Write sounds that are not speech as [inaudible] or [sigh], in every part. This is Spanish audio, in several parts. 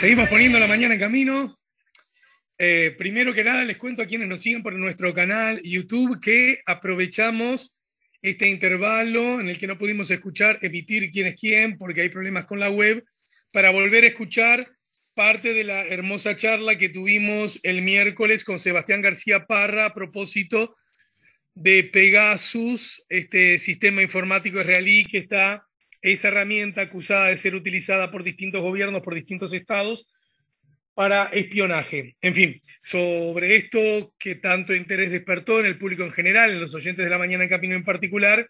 Seguimos poniendo la mañana en camino. Eh, primero que nada, les cuento a quienes nos siguen por nuestro canal YouTube que aprovechamos este intervalo en el que no pudimos escuchar, emitir quién es quién, porque hay problemas con la web, para volver a escuchar parte de la hermosa charla que tuvimos el miércoles con Sebastián García Parra a propósito de Pegasus, este sistema informático israelí que está esa herramienta acusada de ser utilizada por distintos gobiernos, por distintos estados, para espionaje. En fin, sobre esto que tanto interés despertó en el público en general, en los oyentes de la mañana en camino en particular,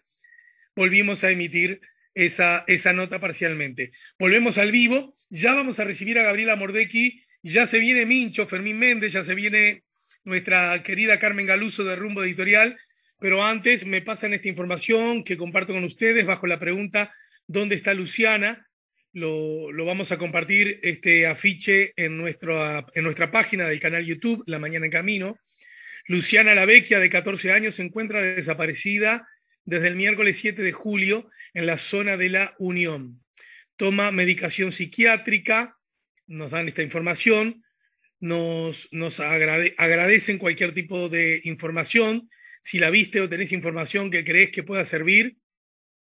volvimos a emitir esa, esa nota parcialmente. Volvemos al vivo, ya vamos a recibir a Gabriela Mordecki, ya se viene Mincho, Fermín Méndez, ya se viene nuestra querida Carmen Galuso de Rumbo Editorial, pero antes me pasan esta información que comparto con ustedes bajo la pregunta dónde está Luciana. Lo, vamos a compartir este afiche en nuestra, en nuestra página del canal YouTube, La Mañana en Camino. Luciana La de 14 años, se encuentra desaparecida desde el miércoles 7 de julio en la zona de la Unión. Toma medicación psiquiátrica, nos dan esta información, nos, nos agradecen cualquier tipo de información. Si la viste o tenés información que crees que pueda servir,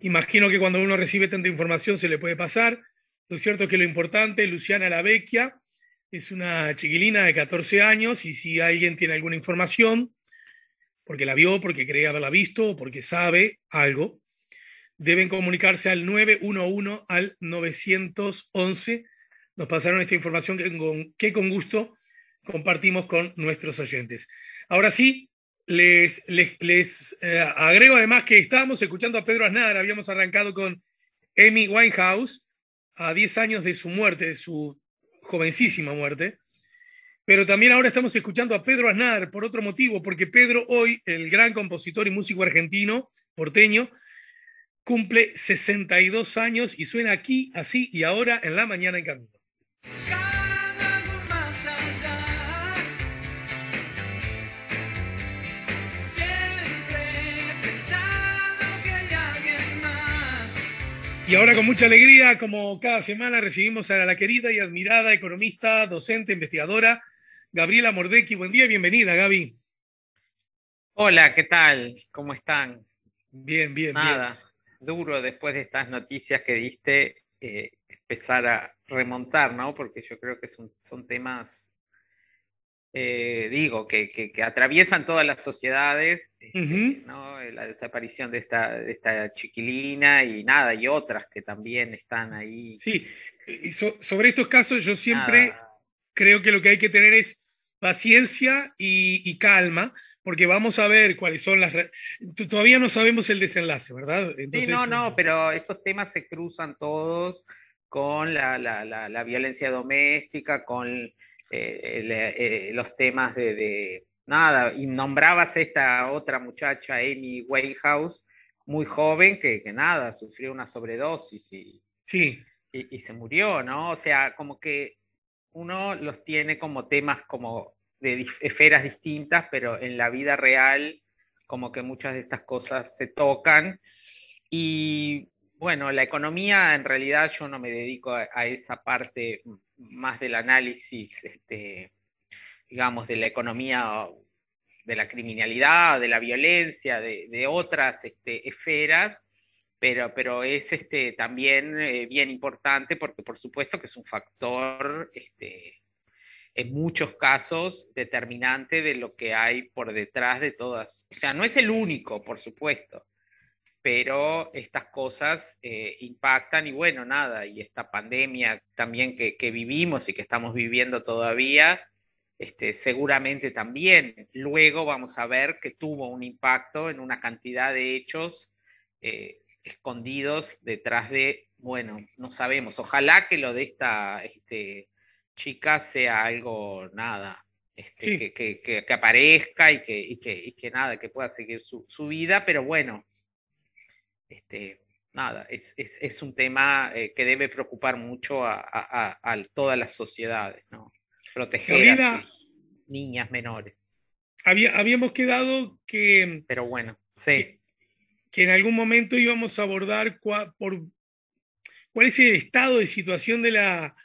Imagino que cuando uno recibe tanta información se le puede pasar. Lo cierto es que lo importante, Luciana La es una chiquilina de 14 años y si alguien tiene alguna información, porque la vio, porque cree haberla visto o porque sabe algo, deben comunicarse al 911 al 911. Nos pasaron esta información con, que con gusto compartimos con nuestros oyentes. Ahora sí, les, les, eh, agrego además que estábamos escuchando a Pedro Aznar, habíamos arrancado con Amy Winehouse a 10 años de su muerte, de su jovencísima muerte, pero también ahora estamos escuchando a Pedro Aznar por otro motivo, porque Pedro hoy, el gran compositor y músico argentino, porteño, cumple 62 años y suena aquí, así y ahora en la mañana en camino. Y ahora con mucha alegría, como cada semana, recibimos a la querida y admirada economista, docente, investigadora, Gabriela Mordecki. Buen día, bienvenida, Gaby. Hola, ¿qué tal? ¿Cómo están? Bien, bien, Nada, Duro después de estas noticias que diste, eh, empezar a remontar, ¿no? Porque yo creo que son temas eh, digo, que, que, atraviesan todas las sociedades, este, eh, la desaparición de esta, esta, chiquilina y nada, y otras que también están ahí. Sí, sobre estos casos yo siempre creo que lo que hay que tener es paciencia y, calma, porque vamos a ver cuáles son las... Todavía no sabemos el desenlace, ¿verdad? sí, no, no, mm. pero estos temas se cruzan todos con la, la violencia doméstica, con eh, eh, los temas de, de, nada, y nombrabas esta otra muchacha, Amy Wayhouse muy joven, que, que nada, sufrió una sobredosis y, sí. y, se murió, ¿no? O sea, como que uno los tiene como temas como de esferas distintas, pero en la vida real como que muchas de estas cosas se tocan. Y bueno, la economía en realidad yo no me dedico a esa parte más del análisis, este, digamos, de la economía, de la criminalidad, de la violencia, de, otras este, esferas, pero, es este, también eh, bien importante porque por supuesto que es un factor este, en muchos casos determinante de lo que hay por detrás de todas. O sea, no es el único, por supuesto, pero estas cosas eh, impactan y bueno, nada, y esta pandemia también que, vivimos y que estamos viviendo todavía, este, seguramente también. Luego vamos a ver que tuvo un impacto en una cantidad de hechos eh, escondidos detrás de, bueno, no sabemos, ojalá que lo de esta este, chica sea algo, nada, este, que, que, aparezca y, y que, nada, que pueda seguir su vida, pero bueno este, nada, es, un tema eh, que debe preocupar mucho a, todas las sociedades, ¿no? Proteger a niñas menores. habíamos quedado que... Pero bueno, sí. Que, en algún momento íbamos a abordar por, cuál es el estado de situación de, la,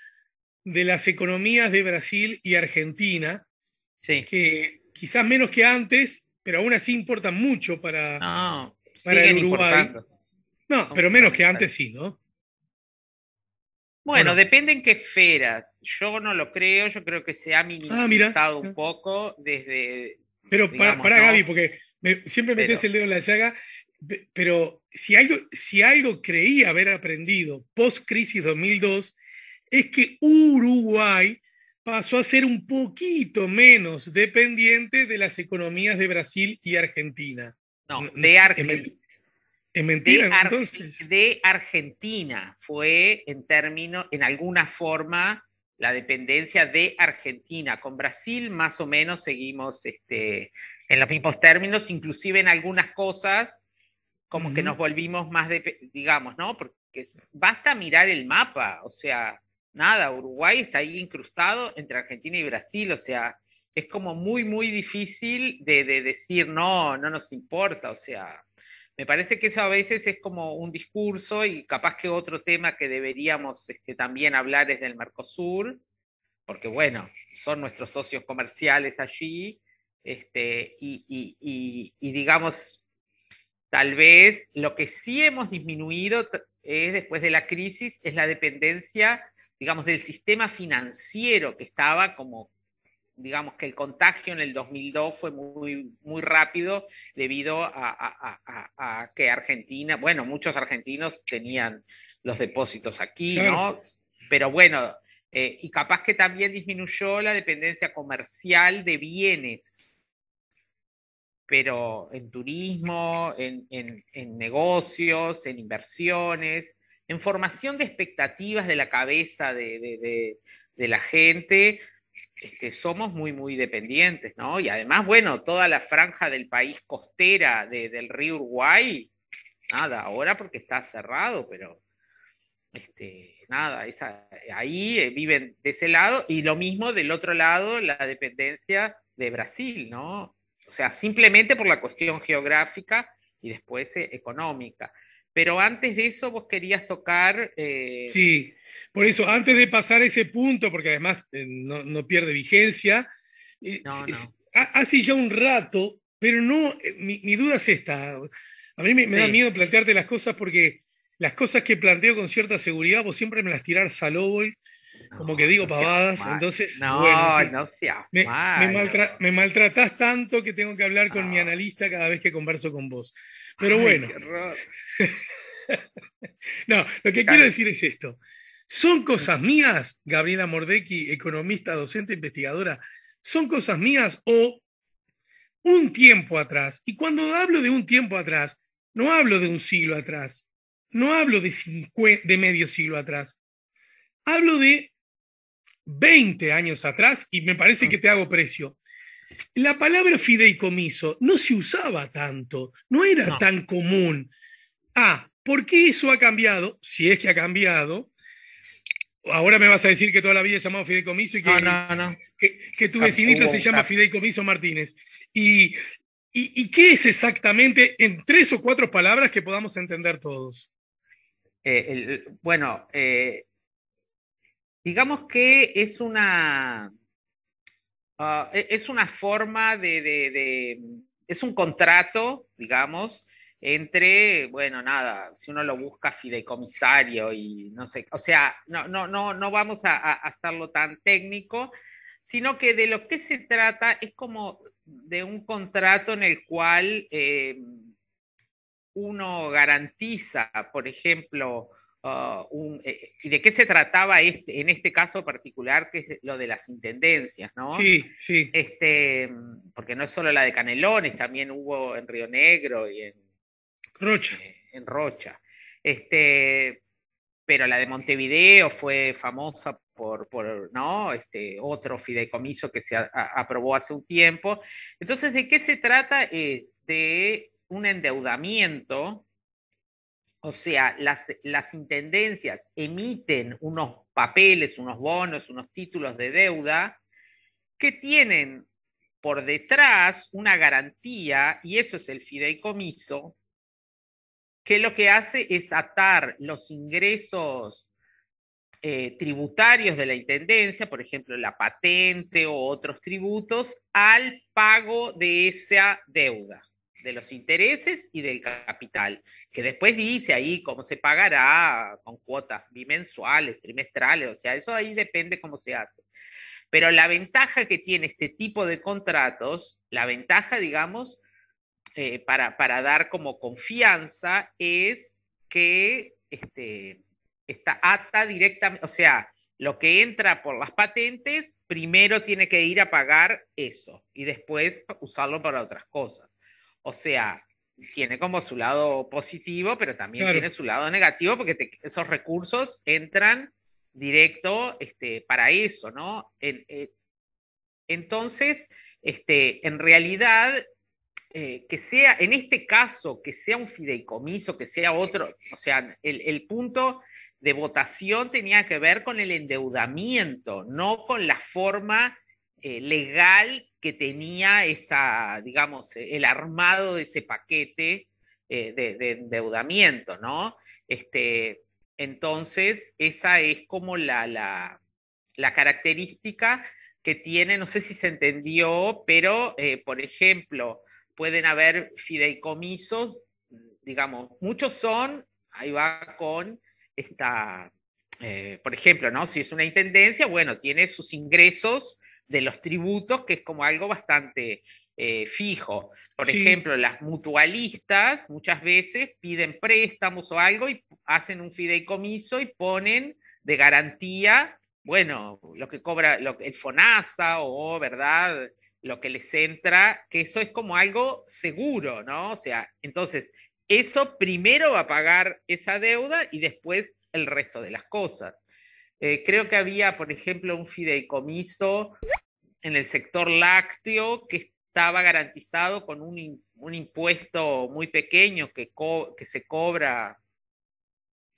de las economías de Brasil y Argentina, que quizás menos que antes, pero aún así importan mucho para, para el Uruguay. No, pero menos que antes sí, ¿no? Bueno, depende en qué esferas. Yo no lo creo, yo creo que se ha ah, minimizado un ah. poco desde. Pero para, Gaby, porque siempre metes el dedo en la llaga, pero si algo, si algo creía haber aprendido post-crisis 2002 es que Uruguay pasó a ser un poquito menos dependiente de las economías de Brasil y Argentina. No, de Argentina de, Argentina. Fue en términos, en alguna forma, la dependencia de Argentina. Con Brasil más o menos seguimos este, en los mismos términos, inclusive en algunas cosas, como que nos volvimos más, digamos, ¿no? Porque basta mirar el mapa, o sea, nada, Uruguay está ahí incrustado entre Argentina y Brasil, o sea, es como muy, muy difícil de decir, no, no nos importa, o sea, me parece que eso a veces es como un discurso y capaz que otro tema que deberíamos este, también hablar es del Mercosur, porque bueno, son nuestros socios comerciales allí, este, y, y, digamos, tal vez lo que sí hemos disminuido eh, después de la crisis es la dependencia, digamos, del sistema financiero que estaba como digamos que el contagio en el 2002 fue muy, muy rápido debido a, que Argentina, bueno, muchos argentinos tenían los depósitos aquí, ¿no? Pero bueno, eh, y capaz que también disminuyó la dependencia comercial de bienes, pero en turismo, en, en, en negocios, en inversiones, en formación de expectativas de la cabeza de, de la gente, que somos muy, muy dependientes, ¿no? Y además, bueno, toda la franja del país costera del río Uruguay, nada, ahora porque está cerrado, pero este, nada, ahí eh, viven de ese lado y lo mismo del otro lado, la dependencia de Brasil, ¿no? O sea, simplemente por la cuestión geográfica y después eh, económica. Pero antes de eso vos querías tocar... Eh, sí, por eso, antes de pasar ese punto, porque además eh, no, pierde vigencia, eh, hace ya un rato, pero no, mi, duda es esta. A mí me, da miedo plantearte las cosas porque las cosas que planteo con cierta seguridad, vos siempre me las tirás a Lowell como que digo pavadas, entonces... No, [laughs] no me, me, maltratás tanto que tengo que hablar con mi analista cada vez que converso con vos. Pero bueno. [laughs] no, lo que quiero decir es esto. Son cosas mías, Gabriela Mordecki, economista, docente, investigadora, son cosas mías o un tiempo atrás. Y cuando hablo de un tiempo atrás, no hablo de un siglo atrás, no hablo de, de medio siglo atrás, hablo de 20 años atrás y me parece que te hago precio. La palabra fideicomiso no se usaba tanto, no era tan común. Ah, ¿por qué eso ha cambiado? Si es que ha cambiado. Ahora me vas a decir que toda la vida he llamado fideicomiso y que, tu vecinita se llama fideicomiso Martínez. Y, ¿Y, qué es exactamente en tres o cuatro palabras que podamos entender todos? Eh, bueno, eh, digamos que es una, ah, e, es una forma de, es un contrato, digamos, entre, bueno, nada, si uno lo busca fideicomisario y no sé, o sea, no, no, no, no vamos a, hacerlo tan técnico, sino que de lo que se trata es como de un contrato en el cual eh, uno garantiza, por ejemplo, Ah, eh, eh, y ¿De qué se trataba este, en este caso particular, que es lo de las intendencias, ¿no? Sí, sí. Este, mm, porque no es solo la de Canelones, también hubo en Río Negro y en Rocha. Eh, en Rocha. Este, pero la de Montevideo fue famosa por, por ¿no? este, otro fideicomiso que se aprobó hace un tiempo. Entonces, ¿de qué se trata? Es de un endeudamiento o sea, las, intendencias emiten unos papeles, unos bonos, unos títulos de deuda que tienen por detrás una garantía, y eso es el fideicomiso, que lo que hace es atar los ingresos eh, tributarios de la Intendencia, por ejemplo, la patente o otros tributos, al pago de esa deuda de los intereses y del capital, que después dice ahí cómo se pagará con cuotas bimensuales, trimestrales, o sea, eso ahí depende cómo se hace. Pero la ventaja que tiene este tipo de contratos, la ventaja, digamos, eh, para, para, dar como confianza es que este, está ata directamente, o sea, lo que entra por las patentes primero tiene que ir a pagar eso y después usarlo para otras cosas. O sea, tiene como su lado positivo, pero también tiene su lado negativo porque esos recursos entran directo este, para eso, ¿no? Eh, entonces, este, en realidad, eh, que sea, en este caso, que sea un fideicomiso, que sea otro, o sea, el, el punto de votación tenía que ver con el endeudamiento, no con la forma eh, legal que tenía esa, digamos, eh, el armado de ese paquete eh, de, endeudamiento, ¿no? Este, entonces, esa es como la, característica que tiene, no sé si se entendió, pero, por ejemplo, pueden haber fideicomisos, digamos, muchos son, ahí va con esta, por ejemplo, ¿no? Si es una intendencia, bueno, tiene sus ingresos de los tributos, que es como algo bastante eh, fijo. Por ejemplo, las mutualistas muchas veces piden préstamos o algo y hacen un fideicomiso y ponen de garantía, bueno, lo que cobra el FONASA o, ¿verdad? Lo que les entra, que eso es como algo seguro, ¿no? O sea, entonces, eso primero va a pagar esa deuda y después el resto de las cosas. Eh, creo que había, por ejemplo, un fideicomiso en el sector lácteo que estaba garantizado con un, un impuesto muy pequeño que, que se cobra,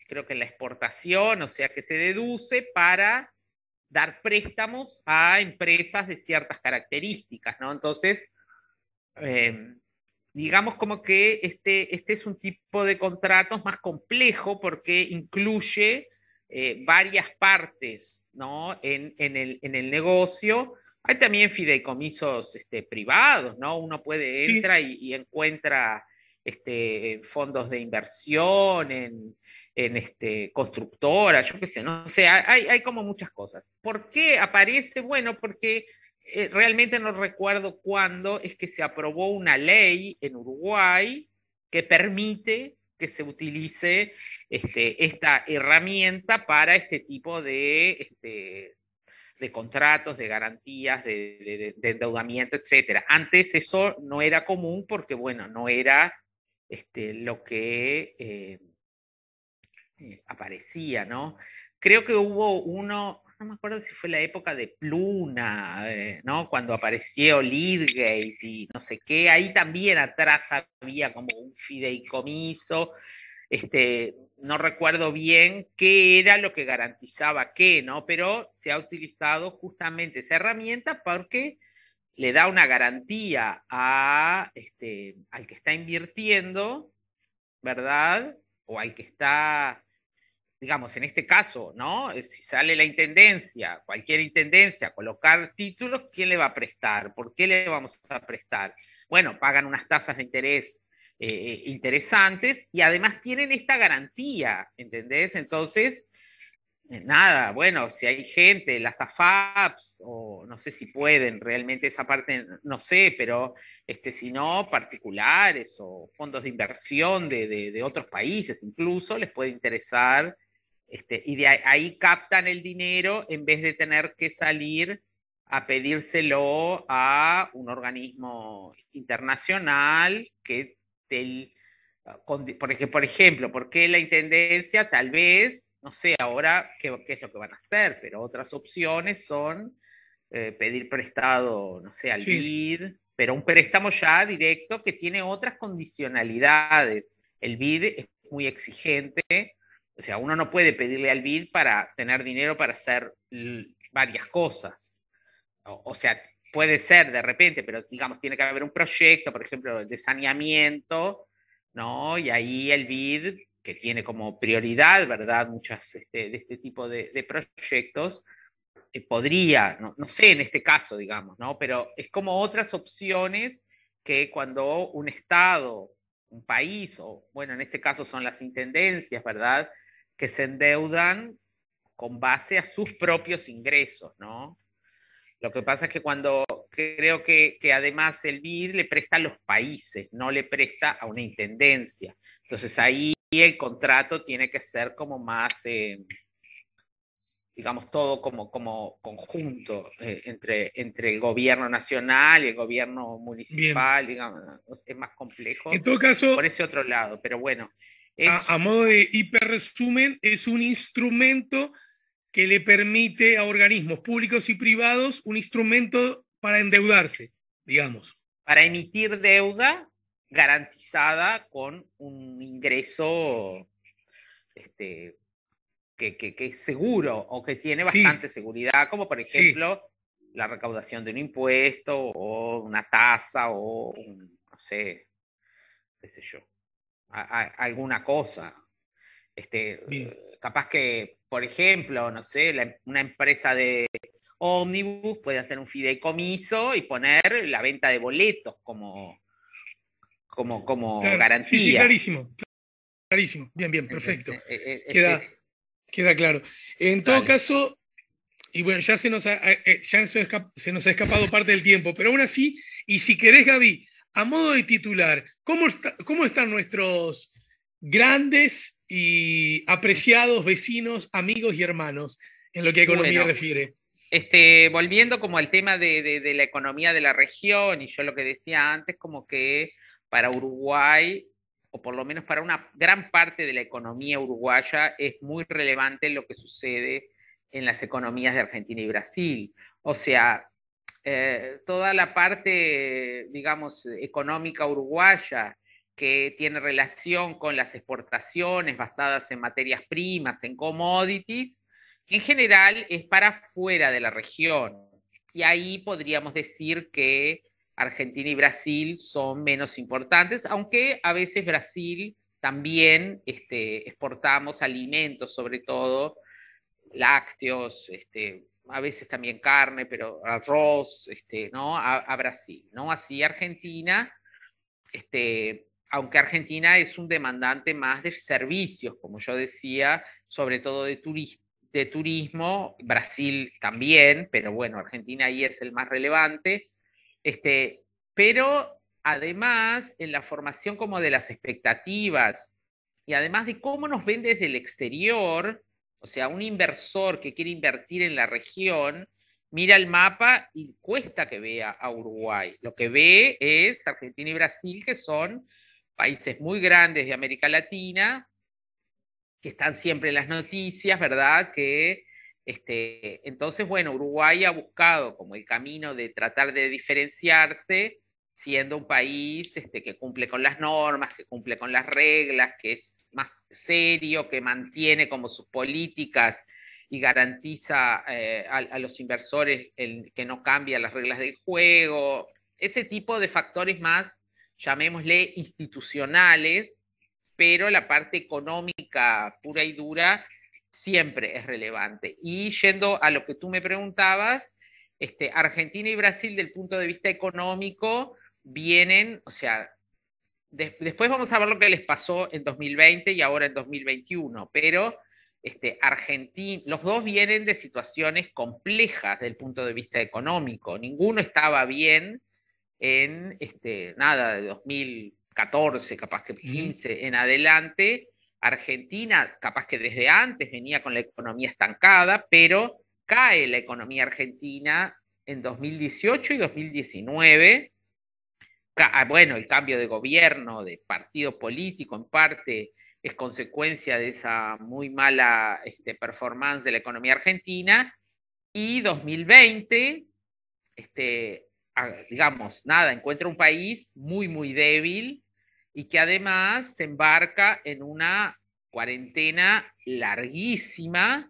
creo que la exportación, o sea, que se deduce para dar préstamos a empresas de ciertas características, ¿no? Entonces, em, digamos como que este, este es un tipo de contratos más complejo porque incluye eh, varias partes ¿no? En, el, en, el, negocio. Hay también fideicomisos este, privados, ¿no? Uno puede, entrar y, encuentra este, fondos de inversión en, en este, constructora, yo qué sé, no o sea, hay, hay, como muchas cosas. ¿Por qué aparece? Bueno, porque eh, realmente no recuerdo cuándo es que se aprobó una ley en Uruguay que permite que se utilice este, esta herramienta para este tipo de, este, de contratos, de garantías, de, endeudamiento, etc. Antes eso no era común porque, bueno, no era este, lo que eh, eh, aparecía, ¿no? Creo que hubo uno, no me acuerdo si fue la época de Pluna, eh, ¿no? Cuando apareció Lidgate y no sé qué, ahí también atrás había como un fideicomiso, este, no recuerdo bien qué era lo que garantizaba qué, ¿no? Pero se ha utilizado justamente esa herramienta porque le da una garantía a, este, al que está invirtiendo, ¿verdad? O al que está digamos, en este caso, ¿no? Eh, si sale la intendencia, cualquier intendencia, colocar títulos, ¿quién le va a prestar? ¿Por qué le vamos a prestar? Bueno, pagan unas tasas de interés eh, interesantes y además tienen esta garantía, ¿entendés? Entonces, eh, nada, bueno, si hay gente, las AFAPs, o no sé si pueden, realmente esa parte no sé, pero este, si no, particulares o fondos de inversión de, de otros países incluso, les puede interesar este, y de ahí captan el dinero en vez de tener que salir a pedírselo a un organismo internacional que, ah, del, por ejemplo, porque la Intendencia tal vez, no sé ahora qué, es lo que van a hacer, pero otras opciones son eh, pedir prestado, no sé, al BID, pero un préstamo ya directo que tiene otras condicionalidades. El BID es muy exigente o sea, uno no puede pedirle al BID para tener dinero para hacer varias cosas. O, sea, puede ser de repente, pero digamos, tiene que haber un proyecto, por ejemplo, de saneamiento, ¿no? Y ahí el BID, que tiene como prioridad, ¿verdad? Muchas este, de este tipo de, proyectos, eh, podría, no, no, sé en este caso, digamos, ¿no? Pero es como otras opciones que cuando un Estado, un país, o bueno, en este caso son las intendencias, ¿verdad? que se endeudan con base a sus propios ingresos, ¿no? Lo que pasa es que cuando creo que, además el BID le presta a los países, no le presta a una intendencia. Entonces ahí el contrato tiene que ser como más, eh, digamos, todo como, como conjunto eh, entre, entre el gobierno nacional y el gobierno municipal, digamos, es más complejo. En todo caso. Por ese otro lado, pero bueno, a, modo de hiperresumen, es un instrumento que le permite a organismos públicos y privados un instrumento para endeudarse, digamos. Para emitir deuda garantizada con un ingreso este, que, que, es seguro o que tiene bastante seguridad, como por ejemplo la recaudación de un impuesto o una tasa o un, no sé, qué sé yo alguna cosa. Este, eh, capaz que, por ejemplo, no sé, una empresa de ómnibus puede hacer un fideicomiso y poner la venta de boletos como, como, como garantía. Sí, clarísimo. Clarísimo. Bien, bien, perfecto. Eh, eh, este queda, queda, claro. En todo caso, y bueno, ya, se nos ya se nos ha escapado parte del tiempo, pero aún así, y si querés, Gaby, a modo de titular, ¿cómo, cómo están nuestros grandes y apreciados vecinos, amigos y hermanos en lo que a economía refiere? Este, volviendo como al tema de, de la economía de la región, y yo lo que decía antes, como que para Uruguay o por lo menos para una gran parte de la economía uruguaya, es muy relevante lo que sucede en las economías de Argentina y Brasil. O sea, eh, toda la parte, digamos, económica uruguaya que tiene relación con las exportaciones basadas en materias primas, en commodities, en general es para fuera de la región. Y ahí podríamos decir que Argentina y Brasil son menos importantes, aunque a veces Brasil también este, exportamos alimentos, sobre todo lácteos, este, a veces también carne, pero arroz, este, ¿no? A, Brasil, ¿no? Así Argentina, este, aunque Argentina es un demandante más de servicios, como yo decía, sobre todo de, de turismo, Brasil también, pero bueno, Argentina ahí es el más relevante, este, pero además en la formación como de las expectativas y además de cómo nos ven desde el exterior, o sea, un inversor que quiere invertir en la región mira el mapa y cuesta que vea a Uruguay. Lo que ve es Argentina y Brasil, que son países muy grandes de América Latina, que están siempre en las noticias, ¿verdad? Que este, entonces, bueno, Uruguay ha buscado como el camino de tratar de diferenciarse, siendo un país este, que cumple con las normas, que cumple con las reglas, que es más serio, que mantiene como sus políticas y garantiza eh, a, los inversores que no cambia las reglas del juego, ese tipo de factores más, llamémosle, institucionales, pero la parte económica pura y dura siempre es relevante. Y yendo a lo que tú me preguntabas, este, Argentina y Brasil, del punto de vista económico, vienen, o sea, después vamos a ver lo que les pasó en 2020 y ahora en 2021, pero este, los dos vienen de situaciones complejas desde el punto de vista económico. Ninguno estaba bien en este, nada de 2014, capaz que 15 en adelante. Argentina, capaz que desde antes venía con la economía estancada, pero cae la economía argentina en 2018 y 2019 Ah, bueno, el cambio de gobierno, de partido político en parte, es consecuencia de esa muy mala este, performance de la economía argentina. Y 2020, este, ah, digamos, nada, encuentra un país muy, muy débil y que además se embarca en una cuarentena larguísima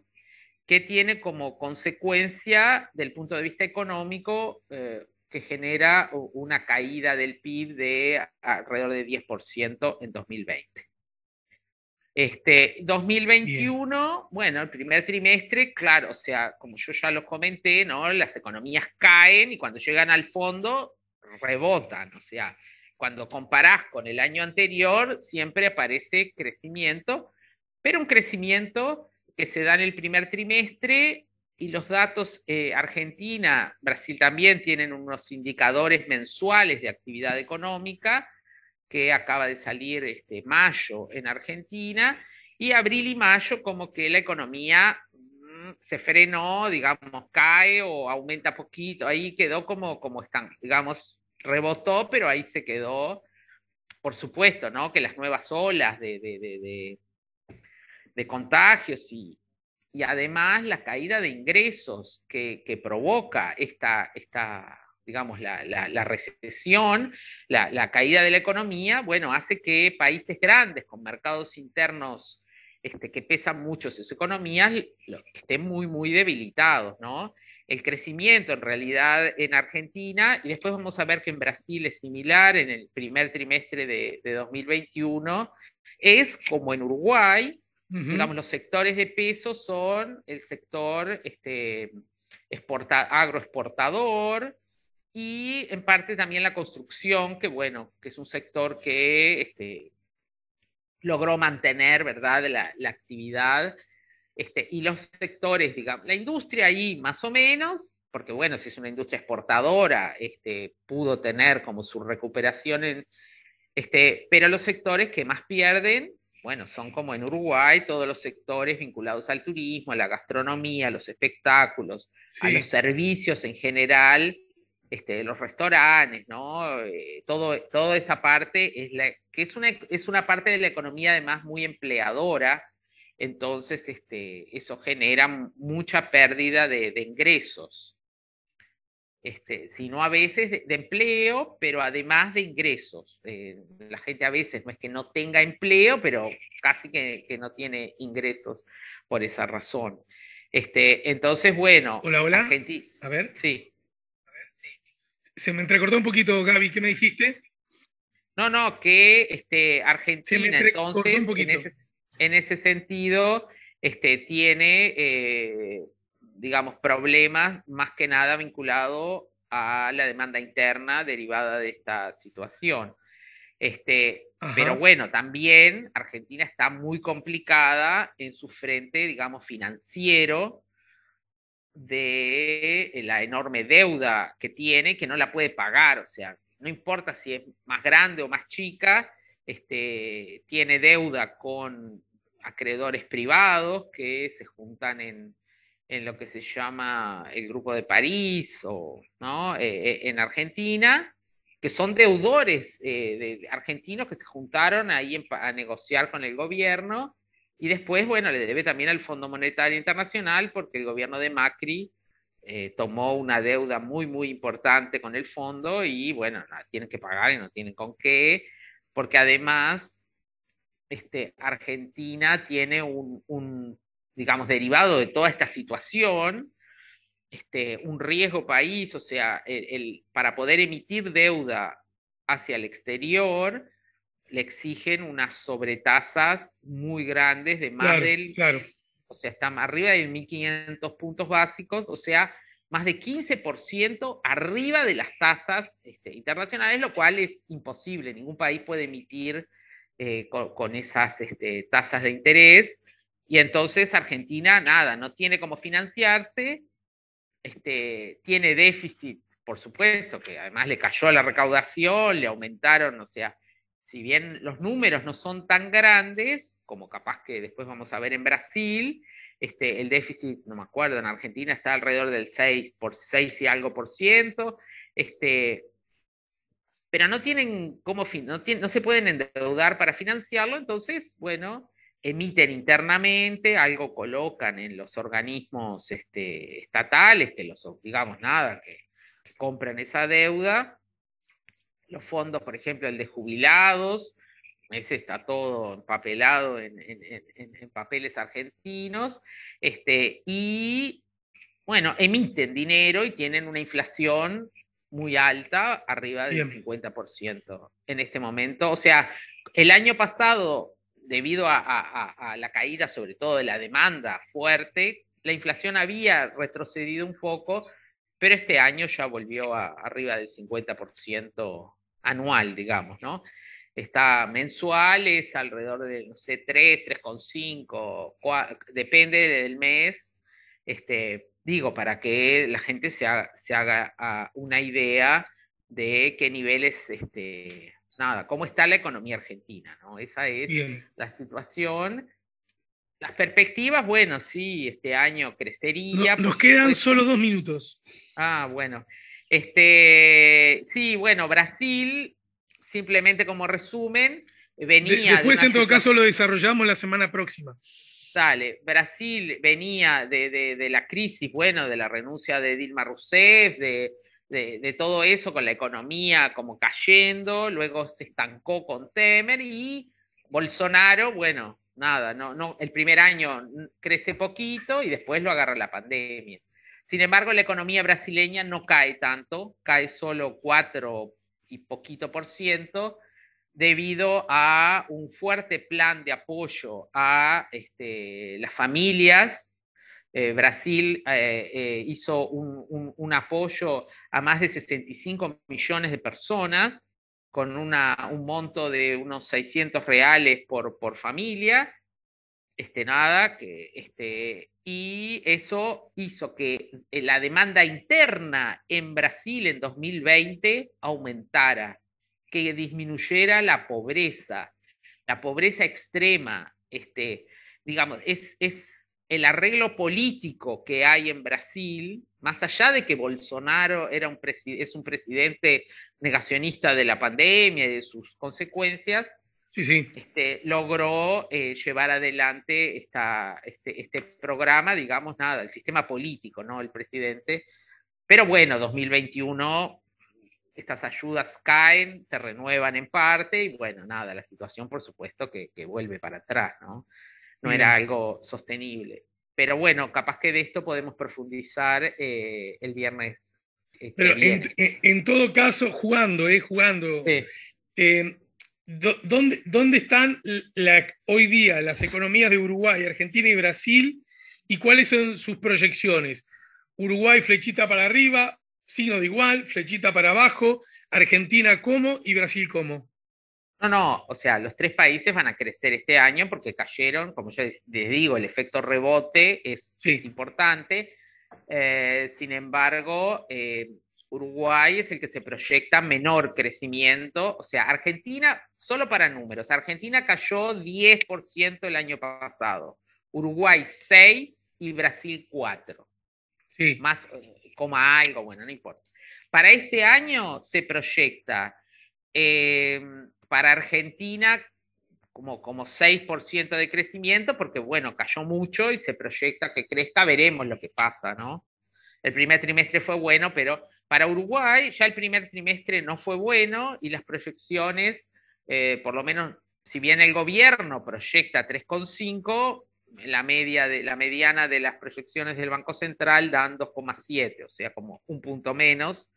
que tiene como consecuencia, del punto de vista económico, eh, que genera una caída del PIB de alrededor de 10% en 2020. Este, 2021, bueno, el primer trimestre, claro, o sea, como yo ya lo comenté, ¿no? Las economías caen y cuando llegan al fondo rebotan, o sea, cuando comparás con el año anterior, siempre aparece crecimiento, pero un crecimiento que se da en el primer trimestre y los datos, eh, Argentina, Brasil también tienen unos indicadores mensuales de actividad económica que acaba de salir este mayo en Argentina y abril y mayo como que la economía mm, se frenó, digamos, cae o aumenta poquito, ahí quedó como como están, digamos, rebotó, pero ahí se quedó. Por supuesto, ¿no? Que las nuevas olas de, de, de, de de contagios y, y además la caída de ingresos que, provoca esta, esta, digamos, la, la, recesión, la, caída de la economía, bueno, hace que países grandes con mercados internos este, que pesan mucho sus economías estén muy, muy debilitados, ¿no? El crecimiento en realidad en Argentina, y después vamos a ver que en Brasil es similar, en el primer trimestre de 2021, es como en Uruguay, Digamos, los sectores de peso son el sector este, exporta, agroexportador y en parte también la construcción, que bueno, que es un sector que este, logró mantener, ¿verdad?, la, la actividad. Este, y los sectores, digamos, la industria ahí más o menos, porque bueno, si es una industria exportadora, este, pudo tener como su recuperación en, este, pero los sectores que más pierden bueno, son como en Uruguay todos los sectores vinculados al turismo, a la gastronomía, a los espectáculos, a los servicios en general, este, los restaurantes, ¿no? Eh, todo, toda esa parte es la, que es una, es una parte de la economía además muy empleadora, entonces este, eso genera mucha pérdida de ingresos este, sino a veces de, empleo, pero además de ingresos. Eh, la gente a veces no es que no tenga empleo, pero casi que, no tiene ingresos por esa razón. Este, entonces, bueno. Hola, hola. A ver. Sí. Se me entrecortó un poquito, Gaby, ¿qué me dijiste? No, no, que este, Argentina, entonces, en ese, sentido, este, tiene eh, digamos, problemas más que nada vinculado a la demanda interna derivada de esta situación. Este, pero bueno, también Argentina está muy complicada en su frente, digamos, financiero de la enorme deuda que tiene, que no la puede pagar, o sea, no importa si es más grande o más chica, este, tiene deuda con acreedores privados que se juntan en, en lo que se llama el Grupo de París o ¿no? Eh, eh, en Argentina, que son deudores eh, argentinos que se juntaron ahí a negociar con el gobierno y después, bueno, le debe también al Fondo Monetario Internacional porque el gobierno de Macri tomó una deuda muy, muy importante con el fondo y bueno, tienen que pagar y no tienen con qué, porque además este, Argentina tiene un digamos, derivado de toda esta situación, este, un riesgo país, o sea, el, para poder emitir deuda hacia el exterior, le exigen unas sobretasas muy grandes de más del... O sea, están arriba de 1.500 puntos básicos, o sea, más de 15% arriba de las tasas este, internacionales, lo cual es imposible. Ningún país puede emitir eh, con, esas este, tasas de interés. Y entonces Argentina, nada, no tiene cómo financiarse, este, tiene déficit, por supuesto, que además le cayó la recaudación, le aumentaron, o sea, si bien los números no son tan grandes, como capaz que después vamos a ver en Brasil, este, el déficit, no me acuerdo, en Argentina está alrededor del 6, por 6 y algo por ciento, este, pero no tienen cómo, no, no se pueden endeudar para financiarlo, entonces, bueno, emiten internamente, algo colocan en los organismos este, estatales, que los digamos nada, que, compran esa deuda, los fondos, por ejemplo, el de jubilados, ese está todo empapelado en, papeles argentinos, este, y bueno, emiten dinero y tienen una inflación muy alta, arriba del 50% en este momento. O sea, el año pasado debido a, la caída, sobre todo de la demanda fuerte, la inflación había retrocedido un poco, pero este año ya volvió a, arriba del 50% anual, digamos, ¿no? Está mensual, es alrededor de, no sé, 3, 3,5, depende del mes, este, digo, para que la gente se haga, se haga ah, una idea de qué niveles este, nada, cómo está la economía argentina, ¿no? Esa es la situación. Las perspectivas, bueno, sí, este año crecería. nos quedan solo dos minutos. Ah, bueno. Este, sí, bueno, Brasil, simplemente como resumen, eh, venía. De, después, en todo caso, lo desarrollamos la semana próxima. Dale, Brasil venía de, de, la crisis, bueno, de la renuncia de Dilma Rousseff, de de, todo eso, con la economía como cayendo, luego se estancó con Temer y Bolsonaro, bueno, nada, no, no, el primer año crece poquito y después lo agarra la pandemia. Sin embargo, la economía brasileña no cae tanto, cae solo 4 y poquito por ciento debido a un fuerte plan de apoyo a este, las familias eh, Brasil eh, eh, hizo un, apoyo a más de 65 millones de personas con una, un monto de unos 600 reales por, por familia, este, nada, que, este, y eso hizo que la demanda interna en Brasil en 2020 aumentara, que disminuyera la pobreza, la pobreza extrema, este, digamos, es, es el arreglo político que hay en Brasil, más allá de que Bolsonaro es un presidente negacionista de la pandemia y de sus consecuencias, sí, este, logró eh, llevar adelante este, este, programa, digamos, nada, el sistema político, ¿no? El presidente. Pero bueno, 2021, estas ayudas caen, se renuevan en parte y bueno, nada, la situación por supuesto que, que vuelve para atrás, ¿no? no era algo sostenible. Pero bueno, capaz que de esto podemos profundizar eh, el viernes. Este, Pero en, todo caso, jugando, eh, jugando, eh, ¿dónde, están hoy día las economías de Uruguay, Argentina y Brasil? ¿Y cuáles son sus proyecciones? Uruguay flechita para arriba, signo de igual, flechita para abajo, Argentina como y Brasil cómo. No, no, o sea, los tres países van a crecer este año porque cayeron, como ya les digo, el efecto rebote es, importante. Eh, sin embargo, eh, Uruguay es el que se proyecta menor crecimiento. O sea, Argentina, solo para números, Argentina cayó 10% el año pasado, Uruguay 6 y Brasil 4. Sí. Más, eh, coma algo, bueno, no importa. Para este año se proyecta para Argentina como, como 6% de crecimiento, porque bueno, cayó mucho y se proyecta que crezca, veremos lo que pasa, ¿no? El primer trimestre fue bueno, pero para Uruguay ya el primer trimestre no fue bueno y las proyecciones, eh, por lo menos si bien el gobierno proyecta 3,5, la media de la mediana de las proyecciones del Banco Central dan 2,7, o sea, como un punto menos.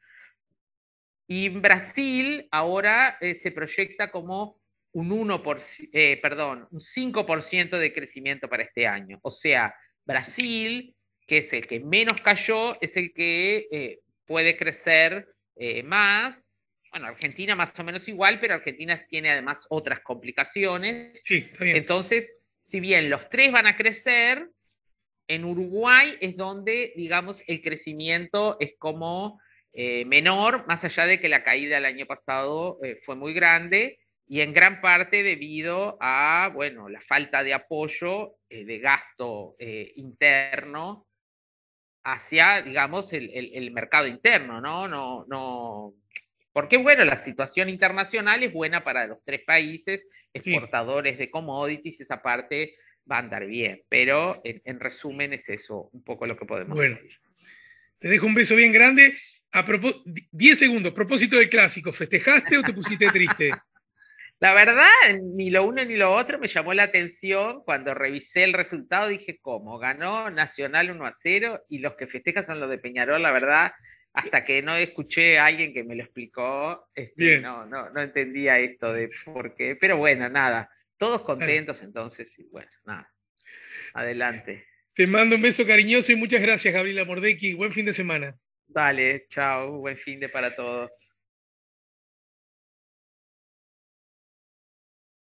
Y Brasil ahora eh, se proyecta como un, 1 eh, perdón, un 5% de crecimiento para este año. O sea, Brasil, que es el que menos cayó, es el que eh, puede crecer más. Bueno, Argentina más o menos igual, pero Argentina tiene además otras complicaciones. Entonces, si bien los tres van a crecer, en Uruguay es donde, digamos, el crecimiento es como eh, menor, más allá de que la caída el año pasado eh, fue muy grande y en gran parte debido a, bueno, la falta de apoyo eh, de gasto interno hacia, digamos, el, el, mercado interno, ¿no? No, no. Porque, bueno, la situación internacional es buena para los tres países, exportadores de commodities, esa parte va a andar bien. Pero en, resumen es eso, un poco lo que podemos bueno, decir. Te dejo un beso bien grande a 10 segundos, propósito del clásico, ¿festejaste o te pusiste triste? [laughs] La verdad, ni lo uno ni lo otro me llamó la atención. Cuando revisé el resultado dije, ¿cómo? Ganó Nacional 1 a 0 y los que festejan son los de Peñarol, la verdad. Hasta que no escuché a alguien que me lo explicó, este, no, no, entendía esto de por qué. Pero bueno, nada, todos contentos ah. entonces y bueno, nada. Adelante. Te mando un beso cariñoso y muchas gracias, Gabriela Mordecki. Buen fin de semana. Dale, chao, buen fin de para todos.